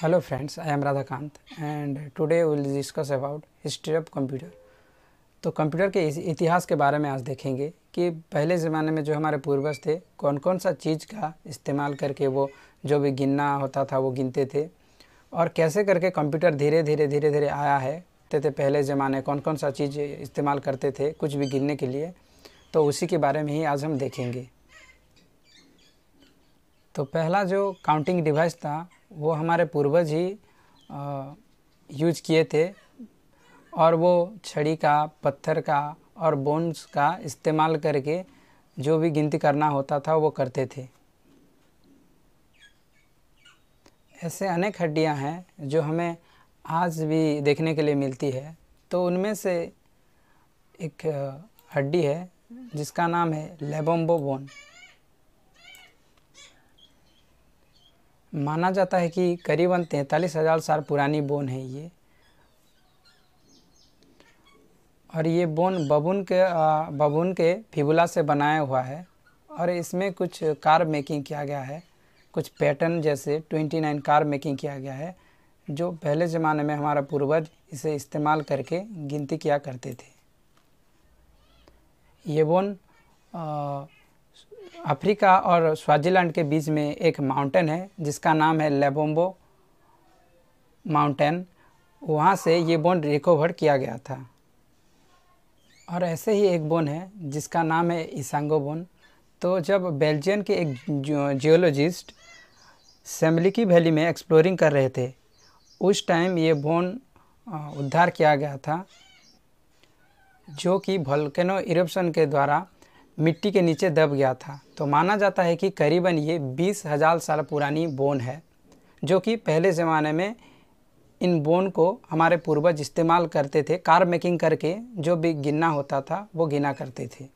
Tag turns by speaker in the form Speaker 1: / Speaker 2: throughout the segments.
Speaker 1: Hello friends, I am Radhakant and today we will discuss about history of computer. तो computer के इतिहास के बारे में आज देखेंगे कि पहले ज़माने में जो हमारे पूर्वज थे कौन कौन सा चीज़ का इस्तेमाल करके वो जो भी गिनना होता था वो गिनते थे और कैसे करके कंप्यूटर धीरे धीरे धीरे धीरे आया है ते थे पहले ज़माने कौन कौन सा चीज़ इस्तेमाल करते थे कुछ भी गिनने के लिए तो उसी के बारे में ही आज हम देखेंगे तो पहला जो काउंटिंग डिवाइस था वो हमारे पूर्वज ही यूज किए थे और वो छड़ी का पत्थर का और बोन्स का इस्तेमाल करके जो भी गिनती करना होता था वो करते थे ऐसे अनेक हड्डियां हैं जो हमें आज भी देखने के लिए मिलती है तो उनमें से एक हड्डी है जिसका नाम है लेबोम्बो बोन माना जाता है कि करीबन तैंतालीस हज़ार साल पुरानी बोन है ये और ये बोन बबून के बबून के फिबुला से बनाया हुआ है और इसमें कुछ कार मेकिंग किया गया है कुछ पैटर्न जैसे 29 कार मेकिंग किया गया है जो पहले ज़माने में हमारा पूर्वज इसे इस्तेमाल करके गिनती किया करते थे ये बोन आ, अफ्रीका और स्वाजीलैंड के बीच में एक माउंटेन है जिसका नाम है लेबोम्बो माउंटेन वहाँ से ये बोन रिकवर किया गया था और ऐसे ही एक बोन है जिसका नाम है ईसांगो बोन तो जब बेल्जियन के एक जियोलॉजिस्ट सेमलिकी वैली में एक्सप्लोरिंग कर रहे थे उस टाइम ये बोन उद्धार किया गया था जो कि भल्केनो इरप्शन के द्वारा मिट्टी के नीचे दब गया था तो माना जाता है कि करीबन ये बीस हज़ार साल पुरानी बोन है जो कि पहले ज़माने में इन बोन को हमारे पूर्वज इस्तेमाल करते थे कार मेकिंग करके जो भी गिनना होता था वो गिना करते थे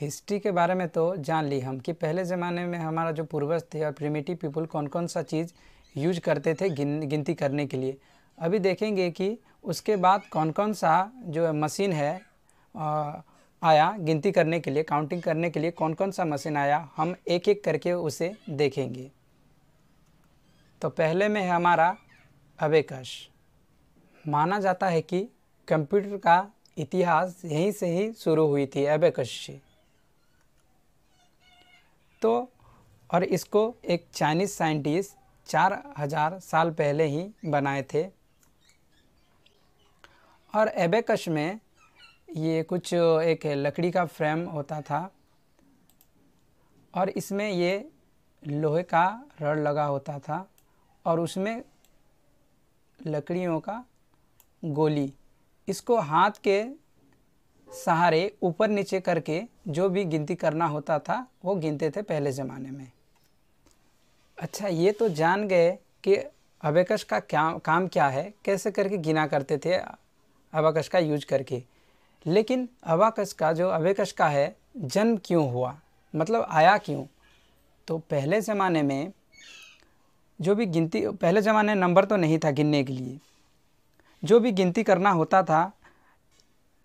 Speaker 1: हिस्ट्री के बारे में तो जान ली हम कि पहले ज़माने में हमारा जो पूर्वज थे और प्रिमेटिव पीपल कौन कौन सा चीज़ यूज करते थे गिन गिनती करने के लिए अभी देखेंगे कि उसके बाद कौन कौन सा जो मशीन है आ, आया गिनती करने के लिए काउंटिंग करने के लिए कौन कौन सा मशीन आया हम एक एक करके उसे देखेंगे तो पहले में है हमारा अबेकश माना जाता है कि कंप्यूटर का इतिहास यहीं से ही शुरू हुई थी अवेकश से तो और इसको एक चाइनीज साइंटिस्ट चार हजार साल पहले ही बनाए थे और एबेकश में ये कुछ एक लकड़ी का फ्रेम होता था और इसमें ये लोहे का रड लगा होता था और उसमें लकड़ियों का गोली इसको हाथ के सहारे ऊपर नीचे करके जो भी गिनती करना होता था वो गिनते थे पहले ज़माने में अच्छा ये तो जान गए कि अबेकश का क्या काम क्या है कैसे करके गिना करते थे अबाकश का यूज करके लेकिन अवाकस का जो अवेकश का है जन्म क्यों हुआ मतलब आया क्यों तो पहले ज़माने में जो भी गिनती पहले ज़माने नंबर तो नहीं था गिनने के लिए जो भी गिनती करना होता था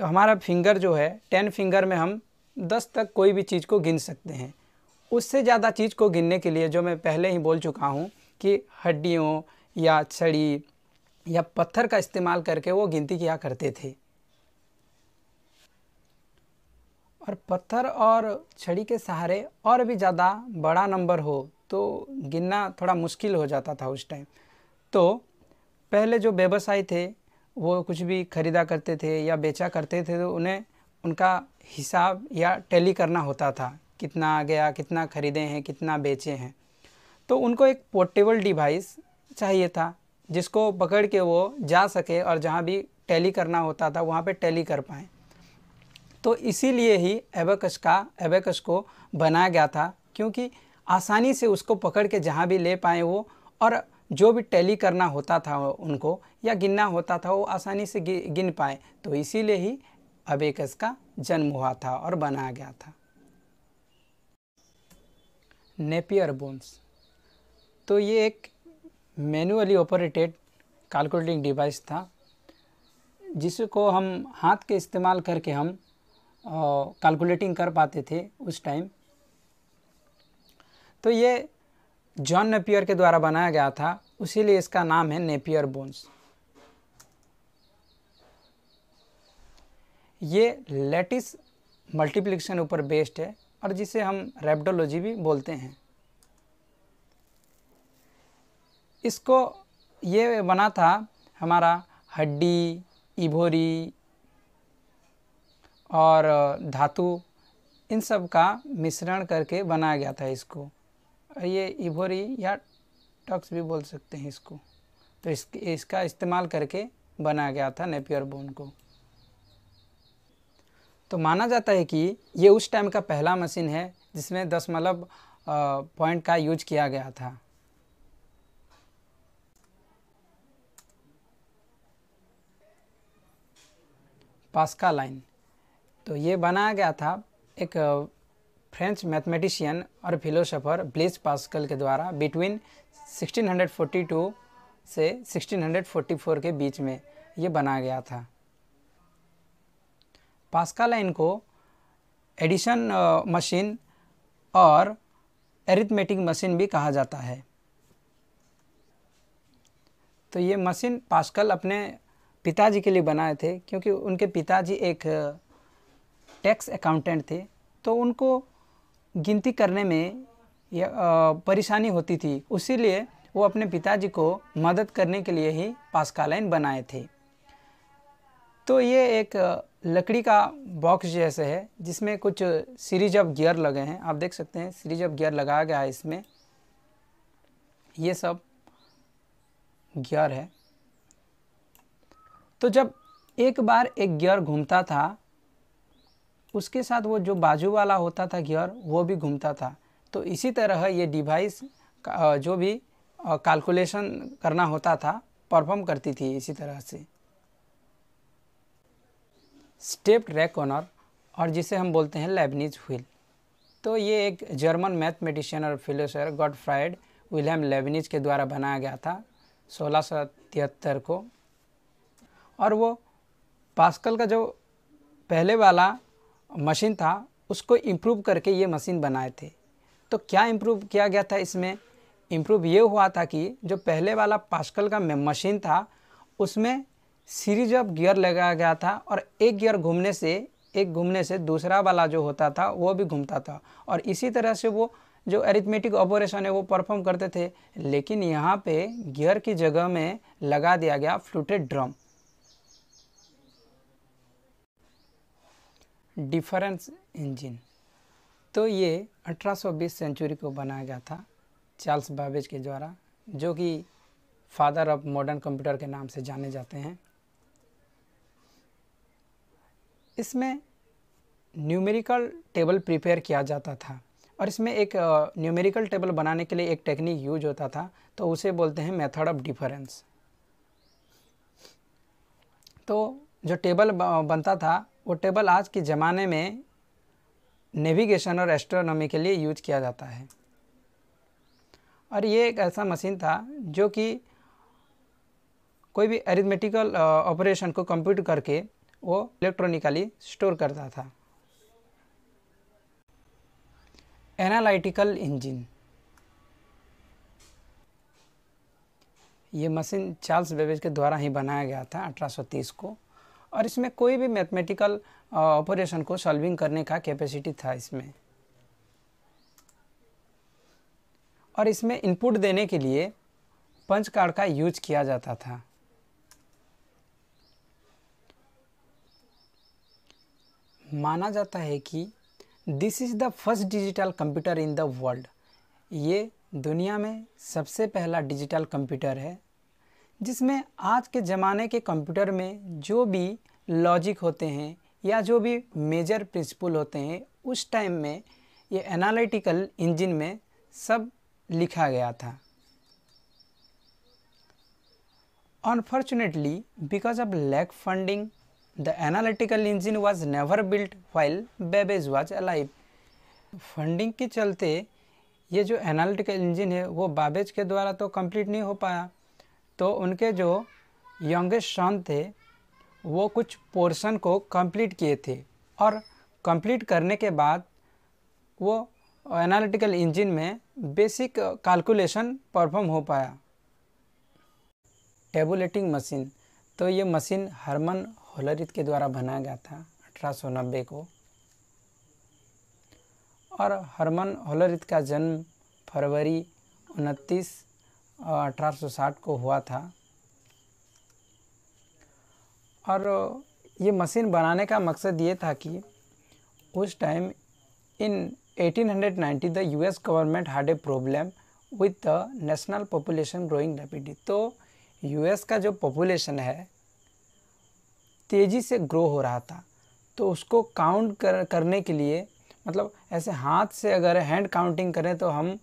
Speaker 1: हमारा फिंगर जो है टेन फिंगर में हम दस तक कोई भी चीज़ को गिन सकते हैं उससे ज़्यादा चीज़ को गिनने के लिए जो मैं पहले ही बोल चुका हूँ कि हड्डियों या छड़ी या पत्थर का इस्तेमाल करके वो गिनती किया करते थे और पत्थर और छड़ी के सहारे और भी ज़्यादा बड़ा नंबर हो तो गिनना थोड़ा मुश्किल हो जाता था उस टाइम तो पहले जो व्यवसायी थे वो कुछ भी ख़रीदा करते थे या बेचा करते थे तो उन्हें उनका हिसाब या टैली करना होता था कितना आ गया कितना ख़रीदे हैं कितना बेचे हैं तो उनको एक पोर्टेबल डिवाइस चाहिए था जिसको पकड़ के वो जा सके और जहाँ भी टैली करना होता था वहाँ पे टैली कर पाएँ तो इसीलिए ही एबेकस का एबकस को बनाया गया था क्योंकि आसानी से उसको पकड़ के जहाँ भी ले पाए वो और जो भी टैली करना होता था उनको या गिनना होता था वो आसानी से गिन पाए तो इसीलिए ही अबेकस का जन्म हुआ था और बनाया गया था नेपियर बोन्स तो ये एक मैनुअली ऑपरेटेड कैलकुलेटिंग डिवाइस था जिसको हम हाथ के इस्तेमाल करके हम कैलकुलेटिंग कर पाते थे उस टाइम तो ये जॉन नेपियर के द्वारा बनाया गया था उसीलिए इसका नाम है नेपियर बोन्स ये लेटिस मल्टीप्लिकेशन ऊपर बेस्ड है और जिसे हम रेपडोलॉजी भी बोलते हैं इसको ये बना था हमारा हड्डी इभोरी और धातु इन सब का मिश्रण करके बनाया गया था इसको ये इभोरी या टक्स भी बोल सकते हैं इसको तो इस, इसका इस्तेमाल करके बनाया गया था नेपियर बोन को तो माना जाता है कि ये उस टाइम का पहला मशीन है जिसमें दशमलव मतलब, पॉइंट का यूज किया गया था पास्का लाइन तो ये बनाया गया था एक फ्रेंच मैथमेटिशियन और फिलोसोफर ब्लिस पास्कल के द्वारा बिटवीन 1642 से 1644 के बीच में ये बनाया गया था पास्कल इनको एडिशन मशीन और एरिथमेटिक मशीन भी कहा जाता है तो ये मशीन पास्कल अपने पिताजी के लिए बनाए थे क्योंकि उनके पिताजी एक टैक्स अकाउंटेंट थे तो उनको गिनती करने में परेशानी होती थी उसीलिए वो अपने पिताजी को मदद करने के लिए ही पास्कालाइन बनाए थे तो ये एक लकड़ी का बॉक्स जैसे है जिसमें कुछ सीरीज ऑफ गियर लगे हैं आप देख सकते हैं सीरीज ऑफ गियर लगाया गया है इसमें ये सब गियर है तो जब एक बार एक गियर घूमता था उसके साथ वो जो बाजू वाला होता था गियर वो भी घूमता था तो इसी तरह ये डिवाइस जो भी कैलकुलेशन करना होता था परफॉर्म करती थी इसी तरह से स्टेप रैक ऑनर और जिसे हम बोलते हैं लेबनीज व्हील तो ये एक जर्मन मैथमेटिशियन और philosopher Gottfried William Leibniz के द्वारा बनाया गया था सोलह को और वो पास्कल का जो पहले वाला मशीन था उसको इम्प्रूव करके ये मशीन बनाए थे तो क्या इम्प्रूव किया गया था इसमें इम्प्रूव ये हुआ था कि जो पहले वाला पास्कल का मशीन था उसमें सीरीज ऑफ गियर लगाया गया था और एक गियर घूमने से एक घूमने से दूसरा वाला जो होता था वो भी घूमता था और इसी तरह से वो जो एरिथमेटिक ऑपरेशन है वो परफॉर्म करते थे लेकिन यहाँ पे गियर की जगह में लगा दिया गया फ्लूटेड ड्रम डिफरेंस इंजन तो ये 1820 सेंचुरी को बनाया गया था चार्ल्स बाबेज के द्वारा जो कि फादर ऑफ मॉडर्न कंप्यूटर के नाम से जाने जाते हैं इसमें न्यूमेरिकल टेबल प्रिपेयर किया जाता था और इसमें एक न्यूमेरिकल टेबल बनाने के लिए एक टेक्निक यूज होता था तो उसे बोलते हैं मेथड ऑफ डिफरेंस तो जो टेबल बनता था वो टेबल आज के ज़माने में नेविगेशन और एस्ट्रोनॉमी के लिए यूज किया जाता है और ये एक ऐसा मशीन था जो कि कोई भी एरिथमेटिकल ऑपरेशन को कंप्यूट करके वो इलेक्ट्रॉनिकली स्टोर करता था एनालिटिकल इंजन ये मशीन चार्ल्स बेबेज के द्वारा ही बनाया गया था 1830 को और इसमें कोई भी मैथमेटिकल ऑपरेशन को सॉल्विंग करने का कैपेसिटी था इसमें और इसमें इनपुट देने के लिए पंच कार्ड का यूज किया जाता था माना जाता है कि this is the first digital computer in the world ये दुनिया में सबसे पहला डिजिटल कंप्यूटर है जिसमें आज के ज़माने के कंप्यूटर में जो भी लॉजिक होते हैं या जो भी मेजर प्रिंसिपल होते हैं उस टाइम में ये एनालिटिकल इंजन में सब लिखा गया था unfortunately because of lack funding the analytical engine was never built while Babbage was alive funding के चलते ये जो एनालिटिकल इंजन है वो बाबेज के द्वारा तो कंप्लीट नहीं हो पाया तो उनके जो यंगेस्ट सन थे वो कुछ पोर्शन को कंप्लीट किए थे और कंप्लीट करने के बाद वो एनालिटिकल इंजन में बेसिक कैलकुलेशन परफॉर्म हो पाया टेबुलेटिंग मशीन तो ये मशीन हरमन होलरित के द्वारा बनाया गया था अठारह को और हरमन होलरित का जन्म फरवरी उनतीस 1860 को हुआ था और ये मशीन बनाने का मकसद ये था कि उस time in 1890 the US government had a problem with the national population growing rapidly तो यूएस का जो पॉपुलेशन है तेज़ी से ग्रो हो रहा था तो उसको काउंट कर करने के लिए मतलब ऐसे हाथ से अगर हैंड काउंटिंग करें तो हम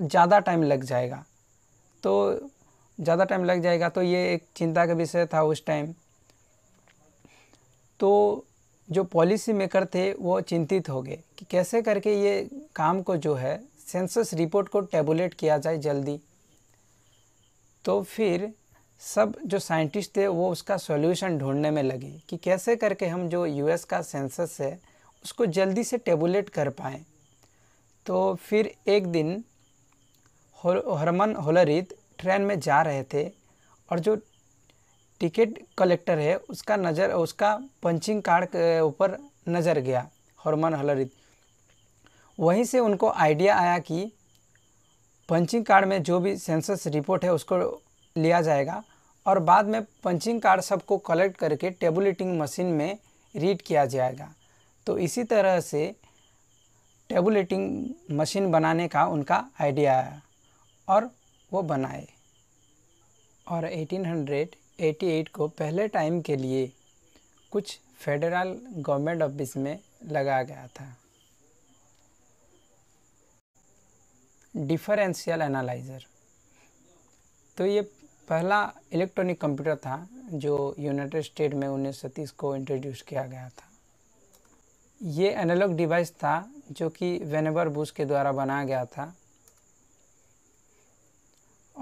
Speaker 1: ज़्यादा टाइम लग जाएगा तो ज़्यादा टाइम लग जाएगा तो ये एक चिंता का विषय था उस टाइम तो जो पॉलिसी मेकर थे वो चिंतित हो गए कि कैसे करके ये काम को जो है सेंसस रिपोर्ट को टेबुलेट किया जाए जल्दी तो फिर सब जो साइंटिस्ट थे वो उसका सॉल्यूशन ढूंढने में लगे कि कैसे करके हम जो यूएस का सेंसस है उसको जल्दी से टेबुलेट कर पाएँ तो फिर एक दिन हरमन होलरित ट्रेन में जा रहे थे और जो टिकट कलेक्टर है उसका नज़र उसका पंचिंग कार्ड के ऊपर नज़र गया हरमन होलरित वहीं से उनको आइडिया आया कि पंचिंग कार्ड में जो भी सेंसस रिपोर्ट है उसको लिया जाएगा और बाद में पंचिंग कार्ड सबको कलेक्ट करके टेबुलेटिंग मशीन में रीड किया जाएगा तो इसी तरह से टेबुलेटिंग मशीन बनाने का उनका आइडिया आया और वो बनाए और 1888 को पहले टाइम के लिए कुछ फेडरल गवर्नमेंट ऑफिस में लगाया गया था डिफरेंशियल एनालाइज़र तो ये पहला इलेक्ट्रॉनिक कंप्यूटर था जो यूनाइटेड स्टेट में उन्नीस को इंट्रोड्यूस किया गया था ये एनालॉग डिवाइस था जो कि वेनेबर बुश के द्वारा बनाया गया था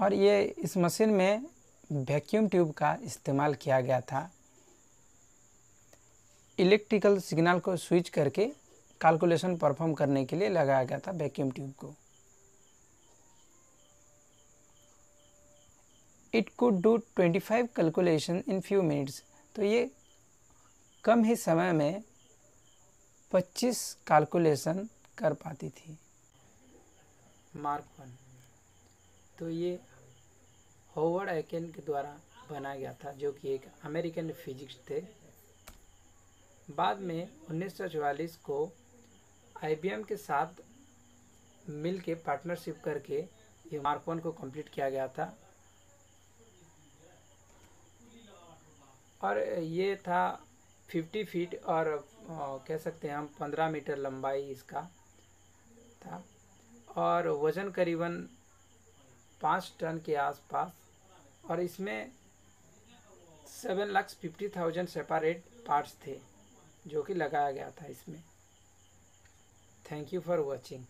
Speaker 1: और ये इस मशीन में वैक्यूम ट्यूब का इस्तेमाल किया गया था इलेक्ट्रिकल सिग्नल को स्विच करके कैलकुलेशन परफॉर्म करने के लिए लगाया गया था वैक्यूम ट्यूब को it could do 25 calculation in few minutes तो ये कम ही समय में 25 कैलकुलेशन कर पाती थी मार्क वन तो ये होवर्ड एकेन के द्वारा बनाया गया था जो कि एक अमेरिकन फिजिक्स थे बाद में 1944 को आईबीएम के साथ मिल के पार्टनरशिप करके ये मार्क वन को कंप्लीट किया गया था और ये था 50 फीट और कह सकते हैं हम 15 मीटर लंबाई इसका था और वज़न करीबन पाँच टन के आसपास और इसमें seven lakh fifty thousand separate parts थे जो कि लगाया गया था इसमें थैंक यू फॉर वॉचिंग